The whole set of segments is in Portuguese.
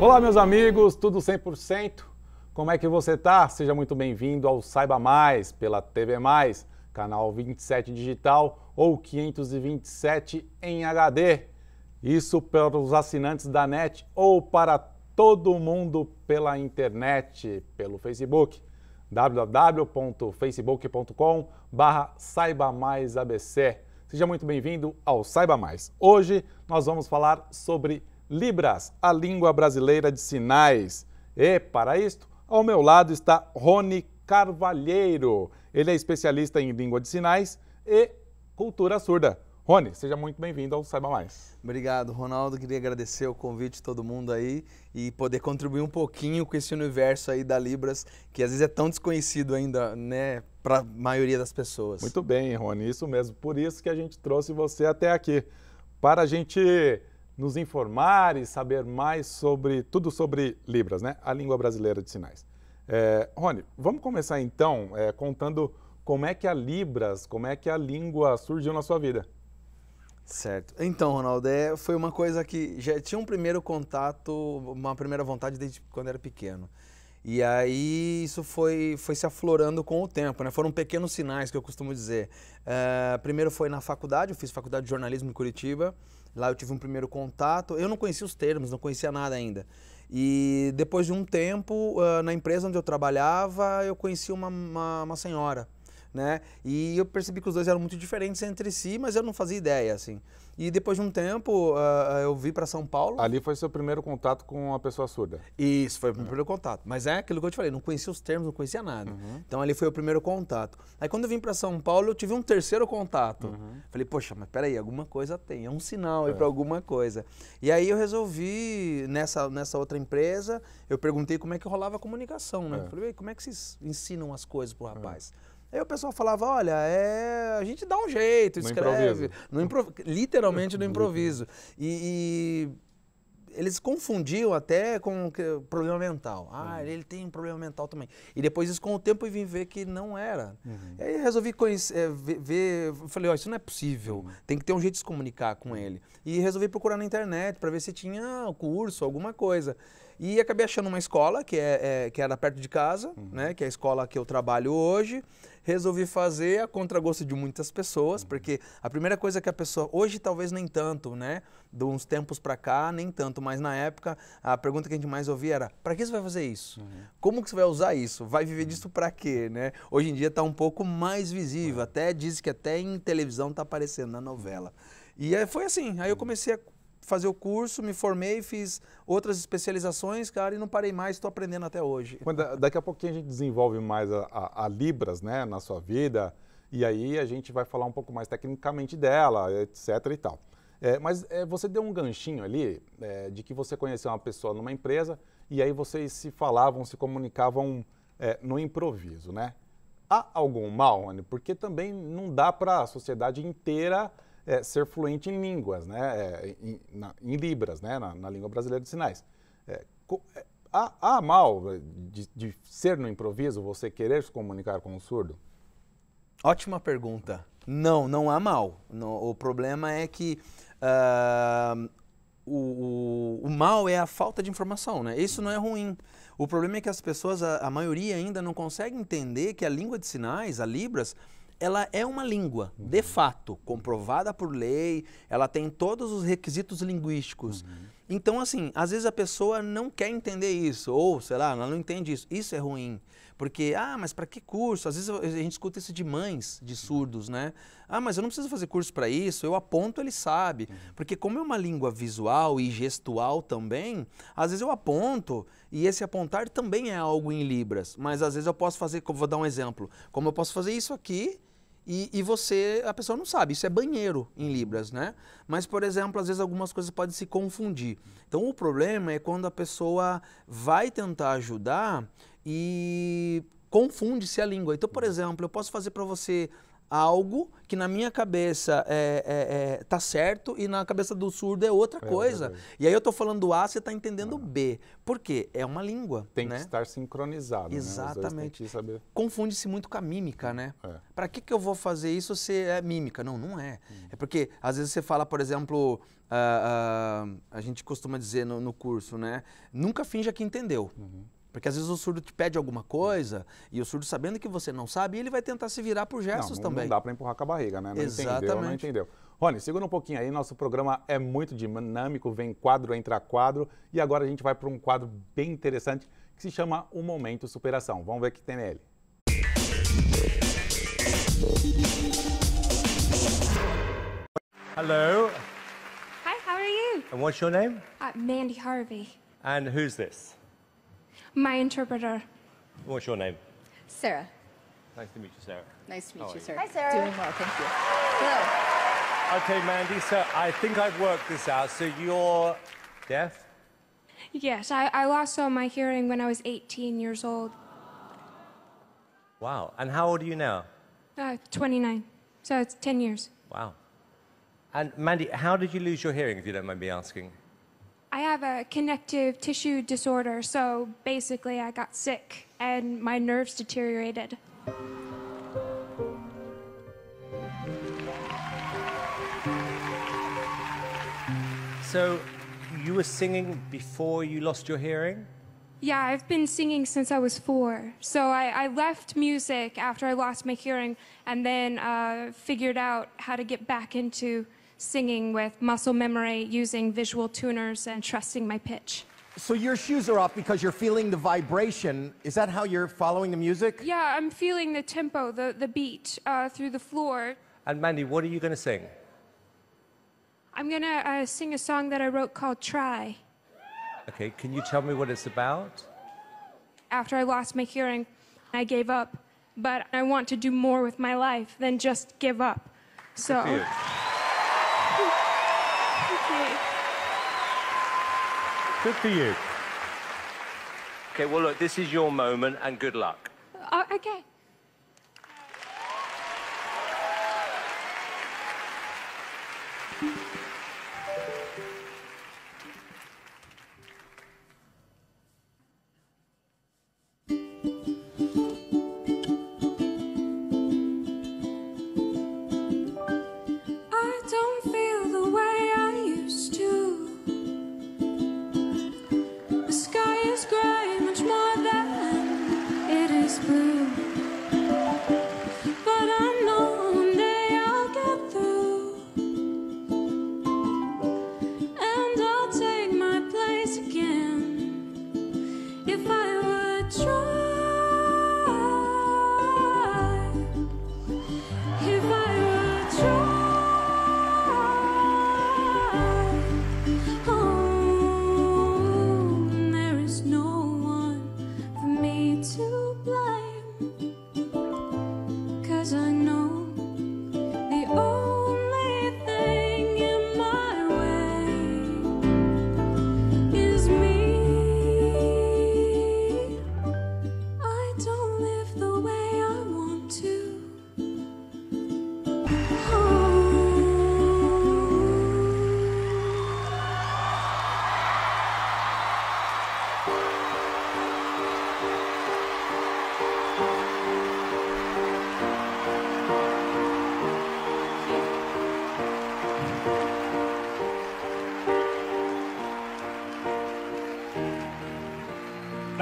Olá, meus amigos, tudo 100%? Como é que você tá? Seja muito bem-vindo ao Saiba Mais pela TV Mais, canal 27 digital ou 527 em HD. Isso para os assinantes da NET ou para todo mundo pela internet, pelo Facebook www.facebook.com barra Saiba Mais ABC. Seja muito bem-vindo ao Saiba Mais. Hoje nós vamos falar sobre Libras, a língua brasileira de sinais. E, para isto, ao meu lado está Rony Carvalheiro. Ele é especialista em língua de sinais e cultura surda. Rony, seja muito bem-vindo ao Saiba Mais. Obrigado, Ronaldo. Queria agradecer o convite de todo mundo aí e poder contribuir um pouquinho com esse universo aí da Libras, que às vezes é tão desconhecido ainda, né, para a maioria das pessoas. Muito bem, Rony, isso mesmo. Por isso que a gente trouxe você até aqui, para a gente nos informar e saber mais sobre tudo sobre Libras, né? A língua brasileira de sinais. É, Rony, vamos começar então é, contando como é que a Libras, como é que a língua surgiu na sua vida. Certo. Então, Ronaldo, é, foi uma coisa que já tinha um primeiro contato, uma primeira vontade desde quando era pequeno. E aí isso foi, foi se aflorando com o tempo, né? Foram pequenos sinais que eu costumo dizer. Uh, primeiro foi na faculdade, eu fiz faculdade de jornalismo em Curitiba. Lá eu tive um primeiro contato. Eu não conhecia os termos, não conhecia nada ainda. E depois de um tempo, uh, na empresa onde eu trabalhava, eu conheci uma, uma, uma senhora né? E eu percebi que os dois eram muito diferentes entre si, mas eu não fazia ideia, assim. E depois de um tempo, uh, eu vim para São Paulo. Ali foi seu primeiro contato com uma pessoa surda. Isso, foi o meu ah. primeiro contato. Mas é aquilo que eu te falei, não conhecia os termos, não conhecia nada. Uhum. Então ali foi o primeiro contato. Aí quando eu vim para São Paulo, eu tive um terceiro contato. Uhum. Falei, poxa, mas peraí, alguma coisa tem, é um sinal aí é. para alguma coisa. E aí eu resolvi, nessa, nessa outra empresa, eu perguntei como é que rolava a comunicação, né? É. Falei, como é que vocês ensinam as coisas pro é. rapaz? É. Aí o pessoal falava, olha, é, a gente dá um jeito, escreve. No No Literalmente no improviso. E, e, eles confundiam até com problema mental. Ah, uhum. ele tem um problema mental também. E depois isso com o tempo eu vim ver que não era. Uhum. Aí resolvi conhecer, é, ver, ver falei, ó, isso não é possível. Uhum. Tem que ter um jeito de se comunicar com uhum. ele. E resolvi procurar na internet para ver se tinha curso, alguma coisa. E acabei achando uma escola que, é, é que era perto de casa, uhum. né? Que é a escola que eu trabalho hoje. Resolvi fazer a contragosto de muitas pessoas, uhum. porque a primeira coisa que a pessoa. Hoje talvez nem tanto, né? De uns tempos para cá, nem tanto, mas na época a pergunta que a gente mais ouvia era: para que você vai fazer isso? Uhum. Como que você vai usar isso? Vai viver uhum. disso para quê, né? Hoje em dia está um pouco mais visível, é. até diz que até em televisão está aparecendo na novela. E foi assim, aí eu uhum. comecei a fazer o curso, me formei, fiz outras especializações, cara, e não parei mais, estou aprendendo até hoje. Quando, daqui a pouquinho a gente desenvolve mais a, a, a Libras, né, na sua vida, e aí a gente vai falar um pouco mais tecnicamente dela, etc e tal. É, mas é, você deu um ganchinho ali é, de que você conheceu uma pessoa numa empresa e aí vocês se falavam, se comunicavam é, no improviso, né? Há algum mal, Anny? Porque também não dá para a sociedade inteira é, ser fluente em línguas, né? É, em, na, em libras, né? Na, na, língua brasileira de sinais. É, é, há, há, mal de, de ser no improviso você querer se comunicar com um surdo? Ótima pergunta. Não, não há mal. o problema é que uh, o, o, o, mal é a falta de informação, né? Isso não é ruim. O problema é que as pessoas, a, a maioria ainda não consegue entender que a língua de sinais, a Libras, ela é uma língua, uhum. de fato, comprovada por lei, ela tem todos os requisitos linguísticos. Uhum. Então, assim, às vezes a pessoa não quer entender isso, ou sei lá, ela não entende isso. Isso é ruim. Porque, ah, mas para que curso? Às vezes a gente escuta isso de mães de uhum. surdos, né? Ah, mas eu não preciso fazer curso para isso, eu aponto, ele sabe. Uhum. Porque, como é uma língua visual e gestual também, às vezes eu aponto e esse apontar também é algo em Libras. Mas às vezes eu posso fazer, vou dar um exemplo, como eu posso fazer isso aqui e, e, você, a pessoa não sabe, isso é banheiro em Libras, né? Mas, por exemplo, às vezes algumas coisas podem se confundir. Então, o problema é quando a pessoa vai tentar ajudar e confunde-se a língua. Então, por exemplo, eu posso fazer para você algo que na minha cabeça é, é, é, tá certo e na cabeça do surdo é outra é coisa. e aí eu tô falando A, você tá entendendo o ah. B. Por quê? É uma língua. Tem né? que estar sincronizado. Né? Exatamente. Né? Confunde-se muito com a mímica, né? É. Para que, que eu vou fazer isso se é mímica? Não, não é. Hum. É porque às vezes você fala, por exemplo, uh, uh, a gente costuma dizer no, no curso, né? Nunca finja que entendeu. Uhum. Porque às vezes o surdo te pede alguma coisa e o surdo sabendo que você não sabe, ele vai tentar se virar por gestos não, também. Não dá para empurrar com a barriga, né? Não Exatamente. entendeu, não entendeu. Rony, segura um pouquinho aí, nosso programa é muito dinâmico, vem quadro, entra quadro e agora a gente vai para um quadro bem interessante que se chama O Momento Superação. Vamos ver o que tem nele. Hello. Hi, how are you? And what's your name? Uh, Mandy Harvey. And who's this? my interpreter. What's your name? Sarah. Nice to meet you, Sarah. Nice to meet you, Sarah. Hi, Sarah. Doing well, thank you. Hello. Okay, Mandy, so I think I've worked this out. So you're deaf? Yes, I, I lost all my hearing when I was 18 years old. Wow. And how old are you now? Uh, 29. So it's 10 years. Wow. And Mandy, how did you lose your hearing, if you don't mind me asking? I have a connective tissue disorder, so basically I got sick and my nerves deteriorated. So you were singing before you lost your hearing? Yeah, I've been singing since I was four. So I, I left music after I lost my hearing and then uh, figured out how to get back into singing with muscle memory, using visual tuners, and trusting my pitch. So your shoes are off because you're feeling the vibration. Is that how you're following the music? Yeah, I'm feeling the tempo, the, the beat uh, through the floor. And Mandy, what are you going to sing? I'm going to uh, sing a song that I wrote called Try. Okay, can you tell me what it's about? After I lost my hearing, I gave up. But I want to do more with my life than just give up. So. Good for you. Okay, well, look, this is your moment, and good luck. Uh, okay.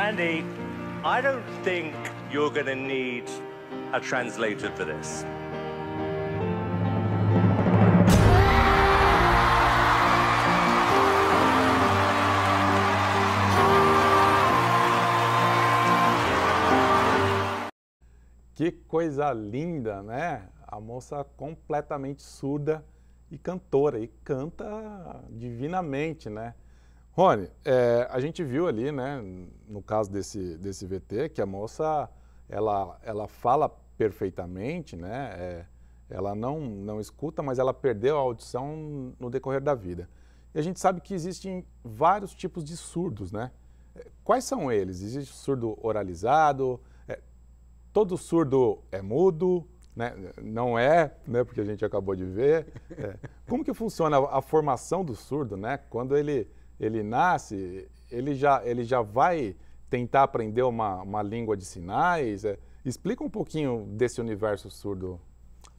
Andy, I don't think you're going to need a translator for this. Que coisa linda, né? A moça completamente surda e cantora e canta divinamente, né? Rony, é, a gente viu ali, né, no caso desse, desse VT, que a moça, ela, ela fala perfeitamente, né, é, ela não, não escuta, mas ela perdeu a audição no decorrer da vida. E a gente sabe que existem vários tipos de surdos, né? É, quais são eles? Existe surdo oralizado, é, todo surdo é mudo, né? não é, né? porque a gente acabou de ver. É. Como que funciona a, a formação do surdo, né? Quando ele ele nasce, ele já, ele já vai tentar aprender uma, uma língua de sinais? É, explica um pouquinho desse universo surdo.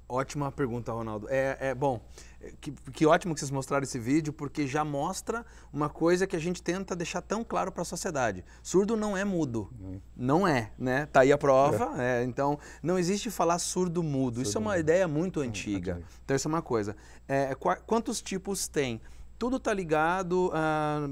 Ótima pergunta, Ronaldo. É, é bom, é, que, que, ótimo que vocês mostraram esse vídeo, porque já mostra uma coisa que a gente tenta deixar tão claro para a sociedade. Surdo não é mudo. Hum. Não é, né? Tá aí a prova. É. É, então, não existe falar surdo-mudo. Surdo isso é uma ideia muito hum, antiga. Hum, então, isso é uma coisa. É, quantos tipos tem? tudo está ligado a,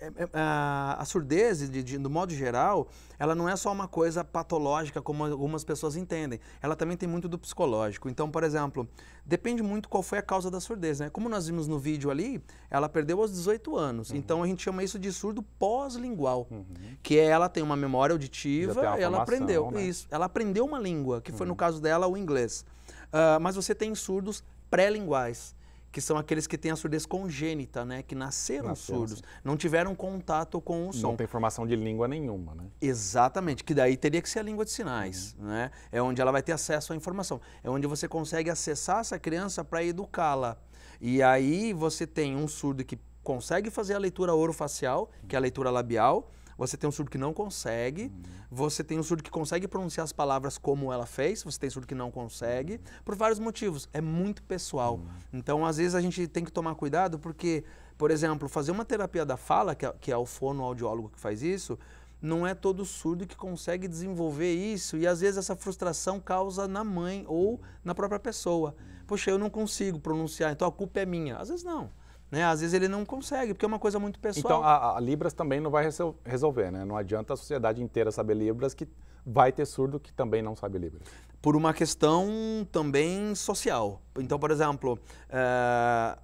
é, é, a, a surdez, de, de, do modo geral, ela não é só uma coisa patológica, como algumas pessoas entendem. Ela também tem muito do psicológico. Então, por exemplo, depende muito qual foi a causa da surdez, né? Como nós vimos no vídeo ali, ela perdeu aos 18 anos. Uhum. Então, a gente chama isso de surdo pós-lingual, uhum. que é ela tem uma memória auditiva e ela aprendeu. Né? Isso. Ela aprendeu uma língua, que foi, uhum. no caso dela, o inglês. Uh, mas você tem surdos pré-linguais que são aqueles que têm a surdez congênita, né? Que nasceram, surdos, assim. não tiveram contato com o som. Não tem formação de língua nenhuma, né? Exatamente, que daí teria que ser a língua de sinais, uhum. né? É onde ela vai ter acesso à informação, é onde você consegue acessar essa criança para educá-la. E aí você tem um surdo que consegue fazer a leitura orofacial, que é a leitura labial, você tem um surdo que não consegue, uhum. você tem um surdo que consegue pronunciar as palavras como ela fez, você tem surdo que não consegue, por vários motivos. É muito pessoal. Uhum. Então, às vezes, a gente tem que tomar cuidado porque, por exemplo, fazer uma terapia da fala, que é, que é o fonoaudiólogo que faz isso, não é todo surdo que consegue desenvolver isso e às vezes essa frustração causa na mãe ou na própria pessoa. Poxa, eu não consigo pronunciar, então a culpa é minha. Às vezes não. Né? Às vezes ele não consegue, porque é uma coisa muito pessoal. Então, a, a Libras também não vai resolver, né? Não adianta a sociedade inteira saber Libras que vai ter surdo que também não sabe Libras. Por uma questão também social. Então, por exemplo, é,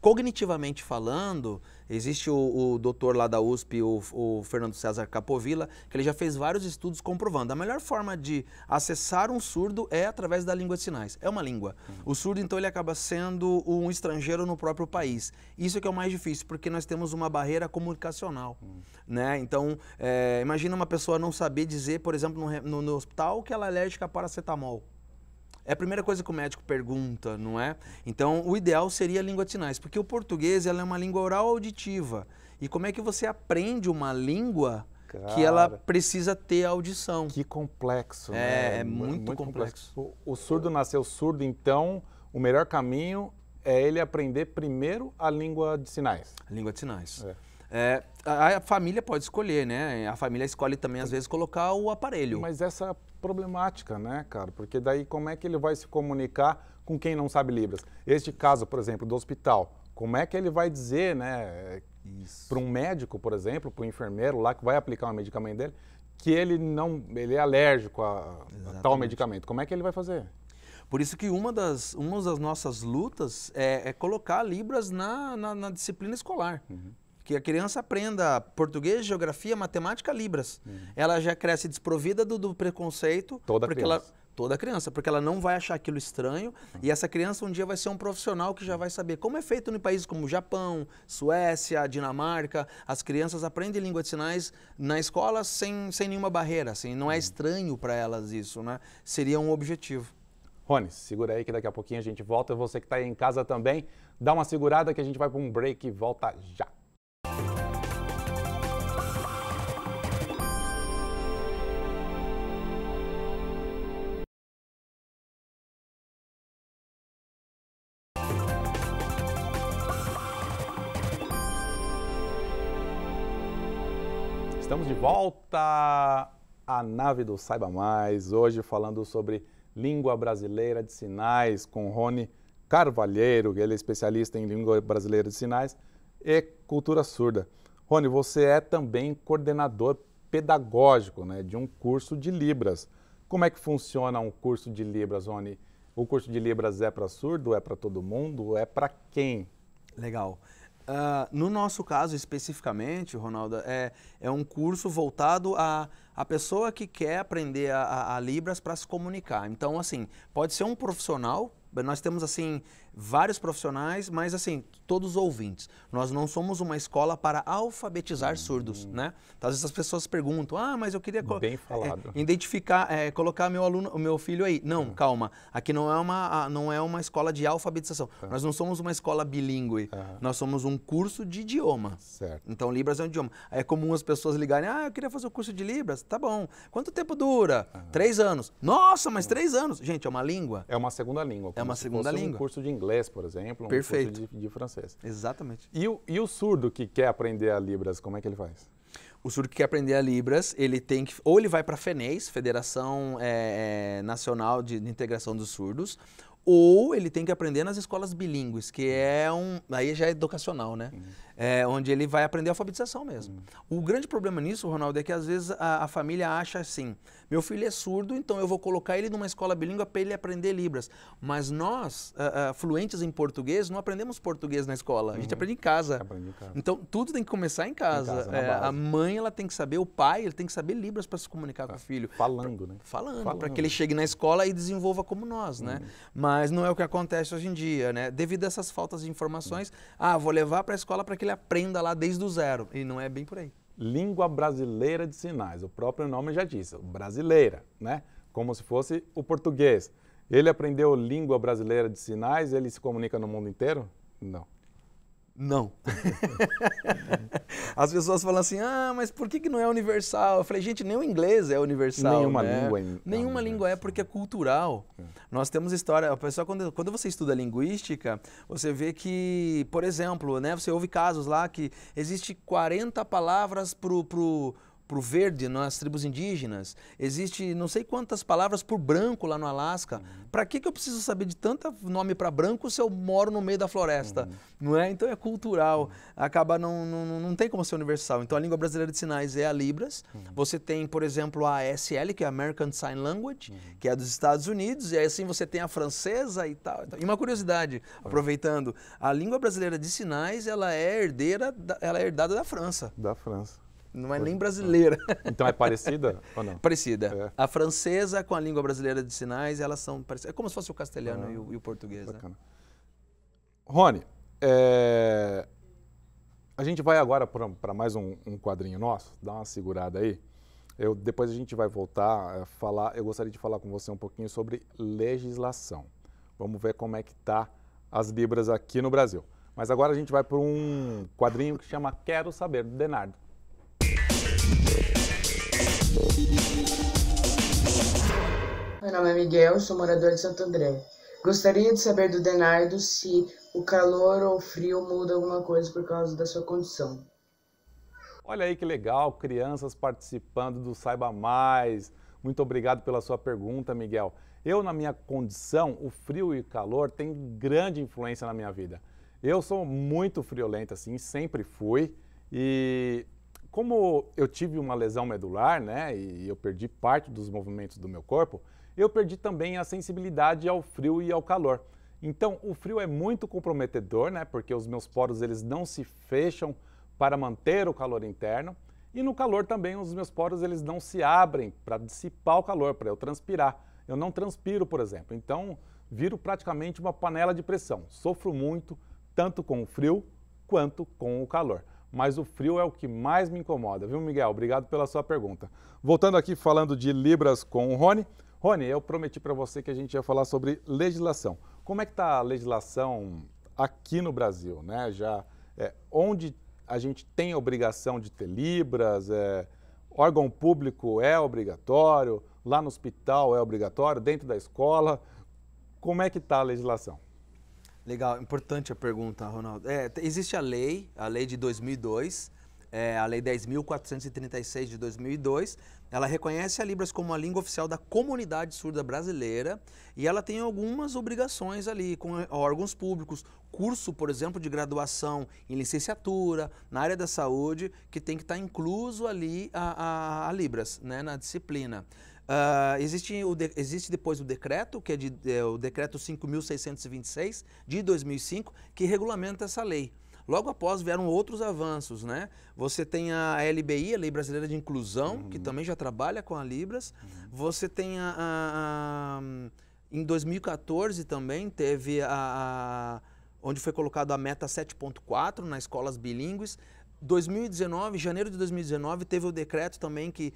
cognitivamente falando, Existe o, o doutor lá da USP, o, o, Fernando César Capovilla, que ele já fez vários estudos comprovando. A melhor forma de acessar um surdo é através da língua de sinais. É uma língua. O surdo, então, ele acaba sendo um estrangeiro no próprio país. Isso é que é o mais difícil, porque nós temos uma barreira comunicacional. Né? Então, é, imagina uma pessoa não saber dizer, por exemplo, no, no, no hospital que ela é alérgica a paracetamol é a primeira coisa que o médico pergunta, não é? Então, o ideal seria a língua de sinais, porque o português ela é uma língua oral auditiva. E como é que você aprende uma língua Cara, que ela precisa ter audição? Que complexo, é, né? É muito, muito complexo. complexo. O, o surdo nasceu surdo, então o melhor caminho é ele aprender primeiro a língua de sinais. A língua de sinais. É. É, a, a, família pode escolher, né? A família escolhe também, às vezes, colocar o aparelho. Mas essa problemática, né, cara? Porque daí como é que ele vai se comunicar com quem não sabe Libras? Este caso, por exemplo, do hospital, como é que ele vai dizer, né, para um médico, por exemplo, para um enfermeiro lá que vai aplicar o um medicamento dele, que ele não, ele é alérgico a, a tal medicamento? Como é que ele vai fazer? Por isso que uma das, uma das nossas lutas é, é colocar Libras na, na, na disciplina escolar. Uhum que a criança aprenda português, geografia, matemática, libras. Uhum. Ela já cresce desprovida do, do preconceito. Toda porque criança. Ela, toda criança, porque ela não vai achar aquilo estranho uhum. e essa criança um dia vai ser um profissional que já vai saber como é feito em países como Japão, Suécia, Dinamarca. As crianças aprendem língua de sinais na escola sem, sem nenhuma barreira, assim, não é uhum. estranho para elas isso, né? Seria um objetivo. Rony, segura aí que daqui a pouquinho a gente volta. Você que está aí em casa também, dá uma segurada que a gente vai para um break e volta já. volta a nave do Saiba Mais, hoje falando sobre língua brasileira de sinais com Rony Carvalheiro, ele é especialista em língua brasileira de sinais e cultura surda. Rony, você é também coordenador pedagógico né, de um curso de Libras. Como é que funciona um curso de Libras, Rony? O curso de Libras é para surdo, é para todo mundo, é para quem? Legal. Legal. Uh, no nosso caso especificamente, Ronaldo, é, é um curso voltado a, a pessoa que quer aprender a, a, a Libras para se comunicar. Então, assim, pode ser um profissional, nós temos assim vários profissionais, mas assim, todos ouvintes. Nós não somos uma escola para alfabetizar hum. surdos, né? Então, às vezes as pessoas perguntam, ah, mas eu queria Bem falado. É, identificar, é, colocar meu aluno, meu filho aí. Não, hum. calma, aqui não é, uma, não é uma escola de alfabetização. Tá. Nós não somos uma escola bilíngue, nós somos um curso de idioma. Certo. Então, Libras é um idioma. É comum as pessoas ligarem, ah, eu queria fazer o curso de Libras, tá bom. Quanto tempo dura? Três anos. Nossa, mas uhum. três anos. Gente, é uma língua? É uma segunda língua. É uma segunda língua. um curso de inglês inglês, por exemplo, um Perfeito. curso de, de francês. Exatamente. E o, e o surdo que quer aprender a Libras, como é que ele faz? O surdo que quer aprender a Libras, ele tem que. Ou ele vai para a FENES, Federação é, Nacional de, Integração dos Surdos, ou ele tem que aprender nas escolas bilíngues, que é um. Aí já é educacional, né? Uhum é, onde ele vai aprender alfabetização mesmo. Hum. O grande problema nisso, Ronaldo, é que às vezes a, a, família acha assim: meu filho é surdo, então eu vou colocar ele numa escola bilíngue para ele aprender Libras. Mas nós, uh, uh, fluentes em português, não aprendemos português na escola, uhum. a gente uhum. aprende em casa. em casa. Então tudo tem que começar em casa. Em casa é, a mãe ela tem que saber, o pai ele tem que saber Libras para se comunicar tá. com o filho. Falando, pra, né? Falando, falando. para que ele chegue na escola e desenvolva como nós, né? uhum. né? Mas não é o que acontece hoje em dia, né? Devido a essas faltas de informações, uhum. ah, vou levar para a escola para que ele ele aprenda lá desde o zero. E não é bem por aí. Língua brasileira de sinais, o próprio nome já diz, brasileira, né? Como se fosse o português. Ele aprendeu língua brasileira de sinais, ele se comunica no mundo inteiro? Não. Não. As pessoas falam assim, ah, mas por que, que não é universal? Eu falei, gente, nem o inglês é universal. Nenhuma né? língua é. Nenhuma língua é, é porque é cultural. É. Nós temos história. O pessoal, quando, quando você estuda linguística, você vê que, por exemplo, né, você ouve casos lá que existe 40 palavras pro. pro para o verde nas né, tribos indígenas, existe não sei quantas palavras por branco lá no Alasca. Uhum. Para que, que eu preciso saber de tanto nome para branco se eu moro no meio da floresta? Uhum. Não é? Então é cultural, uhum. acaba não, não, não tem como ser universal. Então a língua brasileira de sinais é a Libras. Uhum. Você tem, por exemplo, a ASL, é uhum. que é a American Sign Language, que é dos Estados Unidos, e aí assim você tem a francesa e tal. E, uma curiosidade, uhum. aproveitando, a língua brasileira de sinais, ela é herdeira, da, ela é herdada da França. Da França. Não é nem brasileira. Ah. Então é parecida ou não? Parecida. É. A francesa com a língua brasileira de sinais, elas são parecidas. É como se fosse o castelhano ah, e, o, e, o, português. Né? Bacana. Né? Rony, é... a gente vai agora para mais um, um, quadrinho nosso. Dá uma segurada aí. Eu, depois a gente vai voltar a falar. Eu gostaria de falar com você um pouquinho sobre legislação. Vamos ver como é que tá as libras aqui no Brasil. Mas agora a gente vai para um quadrinho que chama Quero Saber, do Denardo. Meu nome é Miguel, sou morador de Santo André. Gostaria de saber do Denardo se o calor ou o frio muda alguma coisa por causa da sua condição. Olha aí que legal, crianças participando do Saiba Mais. Muito obrigado pela sua pergunta, Miguel. Eu, na minha condição, o frio e o calor têm grande influência na minha vida. Eu sou muito friolento, assim, sempre fui. E como eu tive uma lesão medular, né, e eu perdi parte dos movimentos do meu corpo, eu perdi também a sensibilidade ao frio e ao calor. Então, o frio é muito comprometedor, né, porque os meus poros eles não se fecham para manter o calor interno, e no calor também os meus poros eles não se abrem para dissipar o calor, para eu transpirar. Eu não transpiro, por exemplo. Então, viro praticamente uma panela de pressão. Sofro muito, tanto com o frio quanto com o calor mas o frio é o que mais me incomoda, viu, Miguel? Obrigado pela sua pergunta. Voltando aqui falando de Libras com o Rony. Rony, eu prometi para você que a gente ia falar sobre legislação. Como é que está a legislação aqui no Brasil, né? Já é, onde a gente tem obrigação de ter libras, é, órgão público é obrigatório, lá no hospital é obrigatório, dentro da escola. Como é que está a legislação? Legal, importante a pergunta, Ronaldo. É, existe a lei, a lei de 2002, é, a lei 10.436 de 2002, ela reconhece a Libras como a língua oficial da comunidade surda brasileira e ela tem algumas obrigações ali com eh, órgãos públicos, curso, por exemplo, de graduação em licenciatura, na área da saúde, que tem que estar tá incluso ali a, a, a Libras, né, na disciplina. Uh, existe, o de, existe depois o decreto, que é, de, é o decreto 5.626 de 2005, que regulamenta essa lei. Logo após vieram outros avanços, né? Você tem a LBI, a Lei Brasileira de Inclusão, uhum. que também já trabalha com a Libras. Uhum. Você tem a, a, a, Em 2014 também teve a, a onde foi colocado a meta 7.4 nas escolas bilíngues. 2019, janeiro de 2019, teve o decreto também que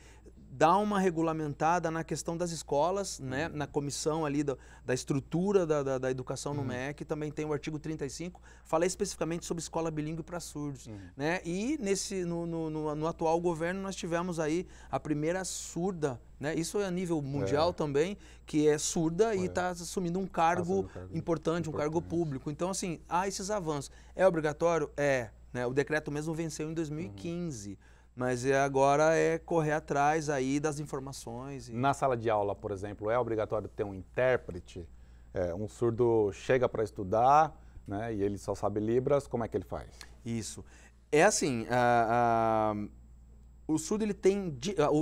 dá uma regulamentada na questão das escolas, né? Uhum. na comissão ali da, da estrutura da, da, da educação uhum. no MEC, também tem o artigo 35, fala especificamente sobre escola bilíngue para surdos. Uhum. Né? E nesse, no, no, no, no, atual governo nós tivemos aí a primeira surda, né? isso é a nível mundial é. também, que é surda e está assumindo um tá cargo, cargo, importante, um cargo público. Então, assim, há esses avanços. É obrigatório? É. Né? O decreto mesmo venceu em 2015. Uhum. Mas é, agora é correr atrás aí das informações. E... Na sala de aula, por exemplo, é obrigatório ter um intérprete? É, um surdo chega para estudar né, e ele só sabe Libras, como é que ele faz? Isso. É assim, a, a, o surdo ele tem,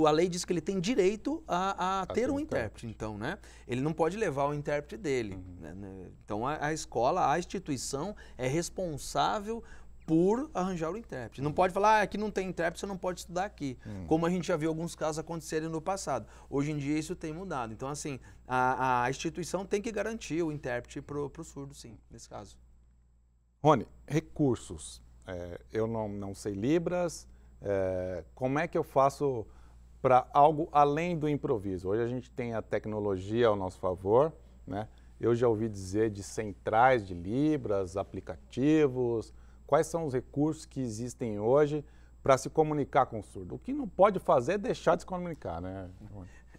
a, lei diz que ele tem direito a, a ter um intérprete. intérprete. então, né? Ele não pode levar o intérprete dele. Uhum. Né? né? Então a, a escola, a instituição é responsável por arranjar o intérprete. Não pode falar, ah, aqui não tem intérprete, você não pode estudar aqui. Hum. Como a gente já viu alguns casos acontecerem no passado. Hoje em dia isso tem mudado. Então, assim, a, a instituição tem que garantir o intérprete para o surdo, sim, nesse caso. Rony, recursos. É, eu não, não sei Libras. É, como é que eu faço para algo além do improviso? Hoje a gente tem a tecnologia ao nosso favor, né? Eu já ouvi dizer de centrais de Libras, aplicativos, quais são os recursos que existem hoje para se comunicar com o surdo. O que não pode fazer é deixar de se comunicar, né?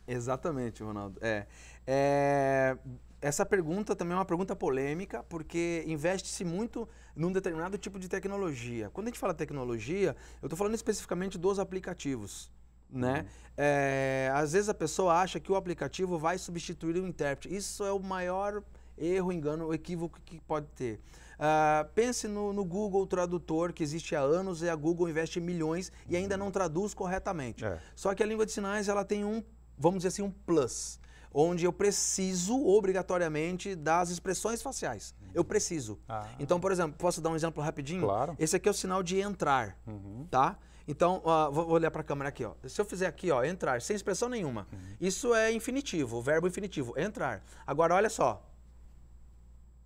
Exatamente, Ronaldo. É, é, essa pergunta também é uma pergunta polêmica, porque investe-se muito num determinado tipo de tecnologia. Quando a gente fala tecnologia, eu estou falando especificamente dos aplicativos. Né? Uhum. É, às vezes a pessoa acha que o aplicativo vai substituir o intérprete. Isso é o maior erro, engano, equívoco que pode ter. Ah, pense no, no, Google Tradutor, que existe há anos e a Google investe milhões e ainda não traduz corretamente. É. Só que a língua de sinais ela tem um, vamos dizer assim, um plus onde eu preciso obrigatoriamente das expressões faciais. Eu preciso. Ah. Então, por exemplo, posso dar um exemplo rapidinho? Claro. Esse aqui é o sinal de entrar, uhum. tá? Então, uh, vou olhar para a câmera aqui, ó. Se eu fizer aqui, ó, entrar, sem expressão nenhuma, uhum. isso é infinitivo, verbo infinitivo, entrar. Agora, olha só,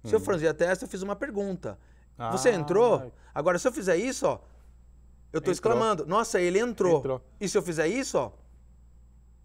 se eu hum. franzir a testa, eu fiz uma pergunta. Ah, Você entrou? Agora, se eu fizer isso, ó, eu tô entrou. exclamando, nossa, ele entrou. entrou. E se eu fizer isso, ó,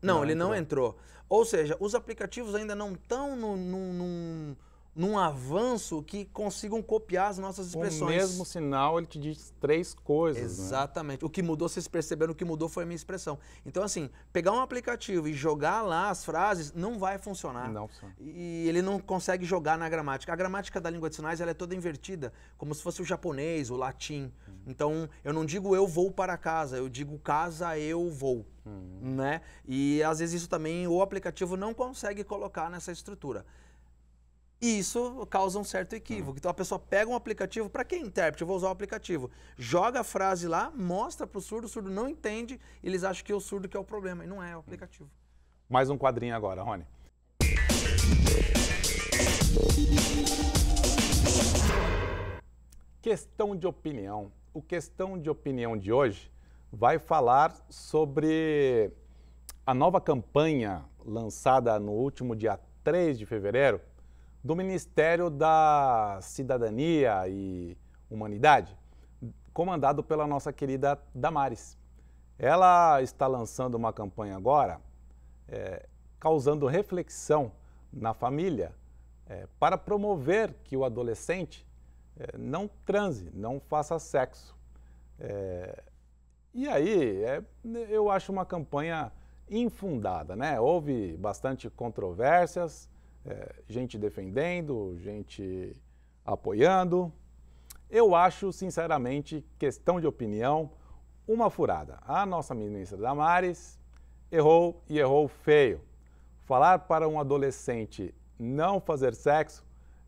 não, não ele entrou. não entrou. Ou seja, os aplicativos ainda não estão num, num, num num avanço que consigam copiar as nossas expressões. O mesmo sinal, ele te diz três coisas. Né? Exatamente. Né? O que mudou, vocês perceberam, o que mudou foi a minha expressão. Então, assim, pegar um aplicativo e jogar lá as frases não vai funcionar. Não E ele não consegue jogar na gramática. A gramática da língua de sinais ela é toda invertida, como se fosse o japonês, o latim. Uhum. Então, eu não digo eu vou para casa, eu digo casa eu vou. Uhum. Né? E às vezes isso também o aplicativo não consegue colocar nessa estrutura. E isso causa um certo equívoco. Uhum. Então a pessoa pega um aplicativo, para quem intérprete, eu vou usar o aplicativo, joga a frase lá, mostra para o surdo, o surdo não entende, eles acham que é o surdo que é o problema, e não é, é o hum. aplicativo. Mais um quadrinho agora, Rony. Questão de opinião. O questão de opinião de hoje vai falar sobre a nova campanha lançada no último dia 3 de fevereiro do Ministério da Cidadania e Humanidade, comandado pela nossa querida Damares. Ela está lançando uma campanha agora, é, causando reflexão na família, é, para promover que o adolescente é, não transe, não faça sexo. É, e aí, é, eu acho uma campanha infundada, né? Houve bastante controvérsias, é, gente defendendo, gente apoiando. Eu acho, sinceramente, questão de opinião, uma furada. A nossa ministra Damares errou e errou feio. Falar para um adolescente não fazer sexo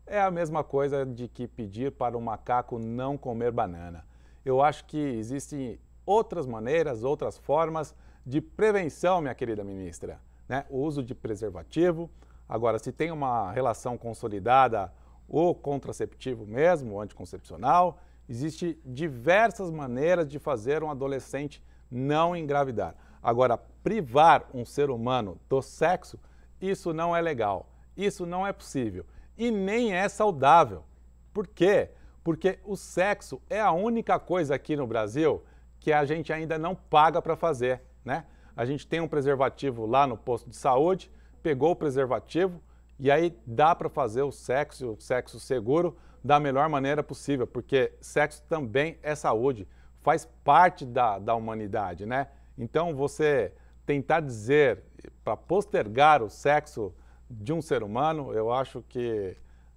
é a mesma coisa de que pedir para um macaco não comer banana. Eu acho que existem outras maneiras, outras formas de prevenção, minha querida ministra. Né? O uso de preservativo, Agora, se tem uma relação consolidada, o contraceptivo mesmo, o anticoncepcional, existe diversas maneiras de fazer um adolescente não engravidar. Agora, privar um ser humano do sexo, isso não é legal, isso não é possível e nem é saudável. Por quê? Porque o sexo é a única coisa aqui no Brasil que a gente ainda não paga para fazer, né? A gente tem um preservativo lá no posto de saúde pegou o preservativo e aí dá para fazer o sexo, o sexo seguro, da melhor maneira possível, porque sexo também é saúde, faz parte da, da humanidade, né? Então você tentar dizer para postergar o sexo de um ser humano, eu acho que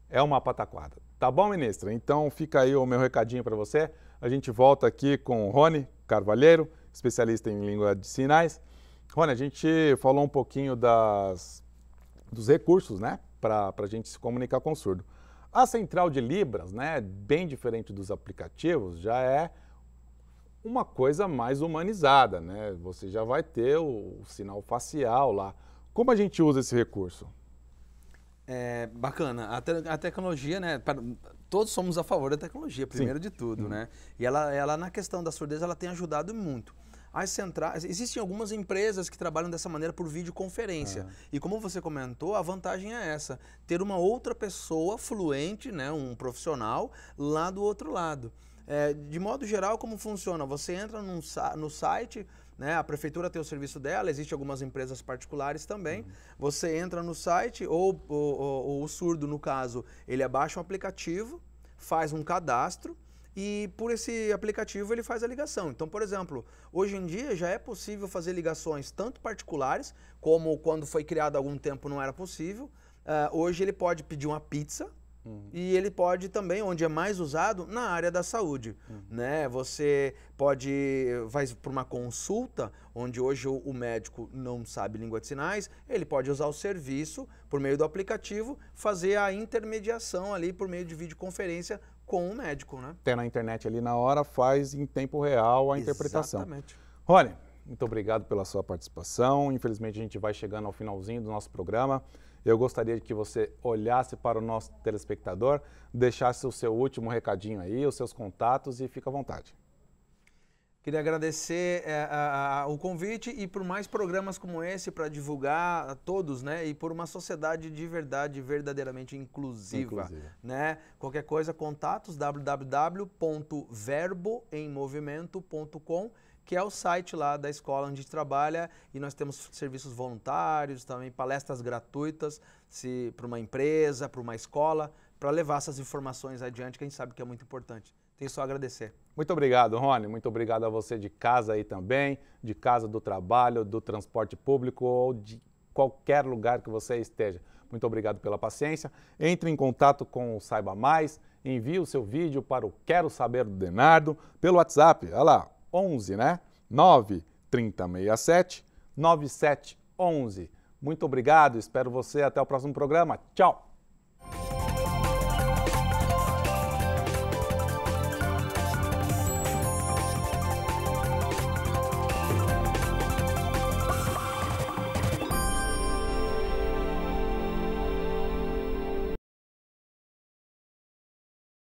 é uma pataquada. Tá bom, ministra? Então fica aí o meu recadinho para você. A gente volta aqui com o Rony Carvalheiro, especialista em língua de sinais, Rony, a gente falou um pouquinho das, dos recursos, né, para a gente se comunicar com o surdo. A central de Libras, né, bem diferente dos aplicativos, já é uma coisa mais humanizada, né? Você já vai ter o, o sinal facial lá. Como a gente usa esse recurso? É bacana. A, te a tecnologia, né? Pra, todos somos a favor da tecnologia, primeiro Sim. de tudo, uhum. né? E ela, ela, na questão da surdez, ela tem ajudado muito as centrais. Existem algumas empresas que trabalham dessa maneira por videoconferência. Ah. E como você comentou, a vantagem é essa: ter uma outra pessoa fluente, né, um profissional, lá do outro lado. É, de modo geral, como funciona? Você entra num, no site, né, a prefeitura tem o serviço dela, existem algumas empresas particulares também. Uhum. Você entra no site, ou, ou, ou, ou o surdo, no caso, ele abaixa um aplicativo, faz um cadastro e por esse aplicativo ele faz a ligação. Então, por exemplo, hoje em dia já é possível fazer ligações tanto particulares, como quando foi criado há algum tempo não era possível. Uh, hoje ele pode pedir uma pizza Uhum. E ele pode também, onde é mais usado, na área da saúde. Uhum. Né? Você pode, vai para uma consulta, onde hoje o médico não sabe língua de sinais, ele pode usar o serviço, por meio do aplicativo, fazer a intermediação ali por meio de videoconferência com o um médico, né? Até na internet ali na hora, faz em tempo real a Exatamente. interpretação. Exatamente. Rony, muito obrigado pela sua participação. Infelizmente, a gente vai chegando ao finalzinho do nosso programa. Eu gostaria que você olhasse para o nosso telespectador, deixasse o seu último recadinho aí, os seus contatos e fica à vontade. Queria agradecer é, a, a, o convite e por mais programas como esse para divulgar a todos, né? E por uma sociedade de verdade, verdadeiramente inclusiva, inclusiva. né? Qualquer coisa, contatos www.verboemmovimento.com que é o site lá da escola onde trabalha e nós temos serviços voluntários, também palestras gratuitas para uma empresa, para uma escola, para levar essas informações adiante, que a gente sabe que é muito importante. Tenho só a agradecer. Muito obrigado, Rony. Muito obrigado a você de casa aí também, de casa do trabalho, do transporte público ou de qualquer lugar que você esteja. Muito obrigado pela paciência. Entre em contato com o Saiba Mais, envie o seu vídeo para o Quero Saber do Denardo pelo WhatsApp, olha lá, 11, né? 93067 9711. Muito obrigado, espero você até o próximo programa. Tchau!